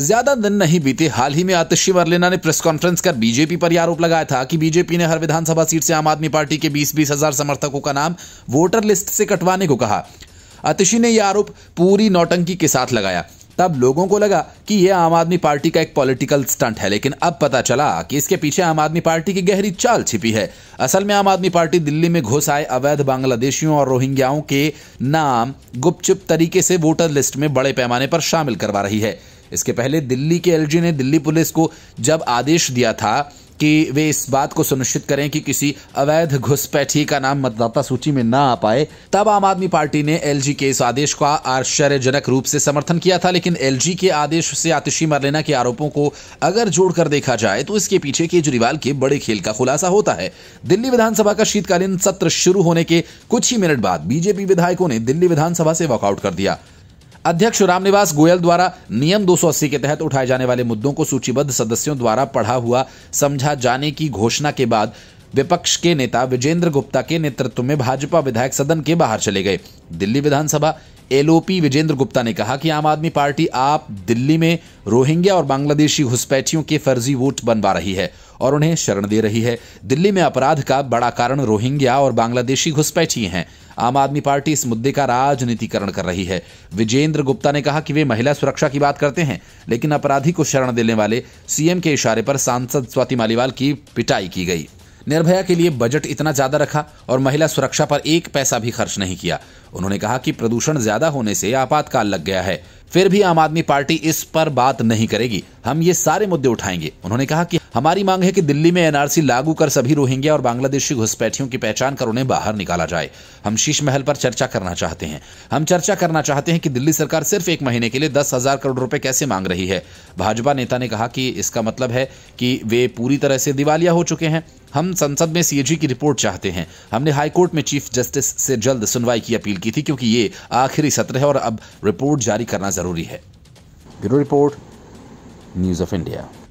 ज्यादा दिन नहीं बीते हाल ही में आतिशी मरलेना ने प्रेस कॉन्फ्रेंस कर बीजेपी पर आरोप लगाया था कि बीजेपी ने हर विधानसभा सीट से आम आदमी पार्टी के बीस बीस हजार समर्थकों का नाम वोटर लिस्ट से कटवाने को कहा आतिशी ने यह आरोप पूरी नौटंकी के साथ लगाया तब लोगों को लगा कि यह आम आदमी पार्टी का एक पॉलिटिकल स्टंट है लेकिन अब पता चला कि इसके पीछे आम आदमी पार्टी की गहरी चाल छिपी है असल में आम आदमी पार्टी दिल्ली में घुस आए अवैध बांग्लादेशियों और रोहिंग्याओं के नाम गुपचुप तरीके से वोटर लिस्ट में बड़े पैमाने पर शामिल करवा रही है इसके पहले दिल्ली के एलजी ने दिल्ली पुलिस को जब आदेश दिया था कि वे इस बात को सुनिश्चित करें कि किसी अवैध घुसपैठी का नाम मतदाता सूची में ना आ पाए तब आम आदमी पार्टी ने एलजी के इस आदेश का आश्चर्यजनक रूप से समर्थन किया था लेकिन एलजी के आदेश से आतिशी मरलेना के आरोपों को अगर जोड़कर देखा जाए तो इसके पीछे केजरीवाल के बड़े खेल का खुलासा होता है दिल्ली विधानसभा का शीतकालीन सत्र शुरू होने के कुछ ही मिनट बाद बीजेपी विधायकों ने दिल्ली विधानसभा से वॉकआउट कर दिया अध्यक्ष रामनिवास गोयल द्वारा नियम 280 के तहत उठाए जाने वाले मुद्दों को सूचीबद्ध सदस्यों द्वारा पढ़ा हुआ समझा जाने की घोषणा के बाद विपक्ष के नेता विजेंद्र गुप्ता के नेतृत्व में भाजपा विधायक सदन के बाहर चले गए दिल्ली विधानसभा एलओपी विजेंद्र गुप्ता ने कहा कि आम आदमी पार्टी आप दिल्ली में रोहिंग्या और बांग्लादेशी घुसपैठियों के फर्जी वोट बनवा रही है और उन्हें शरण दे रही है दिल्ली में अपराध का बड़ा कारण रोहिंग्या और बांग्लादेशी घुसपैठी हैं आम आदमी पार्टी इस मुद्दे का राजनीतिकरण कर रही है विजेंद्र गुप्ता ने कहा कि वे महिला सुरक्षा की बात करते हैं लेकिन अपराधी को शरण देने वाले सीएम के इशारे पर सांसद स्वाति मालीवाल की पिटाई की गई निर्भया के लिए बजट इतना ज्यादा रखा और महिला सुरक्षा पर एक पैसा भी खर्च नहीं किया उन्होंने कहा कि प्रदूषण ज्यादा होने से आपातकाल लग गया है फिर भी आम आदमी पार्टी इस पर बात नहीं करेगी हम ये सारे मुद्दे उठाएंगे उन्होंने कहा कि हमारी मांग है कि दिल्ली में एनआरसी लागू कर सभी रोहिंग्या और बांग्लादेशी घुसपैठियों की पहचान कर उन्हें बाहर निकाला जाए हम शीश महल पर चर्चा करना चाहते हैं हम चर्चा करना चाहते हैं कि दिल्ली सरकार सिर्फ एक महीने के लिए दस हजार करोड़ रुपए कैसे मांग रही है भाजपा नेता ने कहा कि इसका मतलब है कि वे पूरी तरह से दिवालिया हो चुके हैं हम संसद में सीएजी की रिपोर्ट चाहते हैं हमने हाईकोर्ट में चीफ जस्टिस से जल्द सुनवाई की अपील की थी क्योंकि ये आखिरी सत्र है और अब रिपोर्ट जारी करना जरूरी है bureau report news of India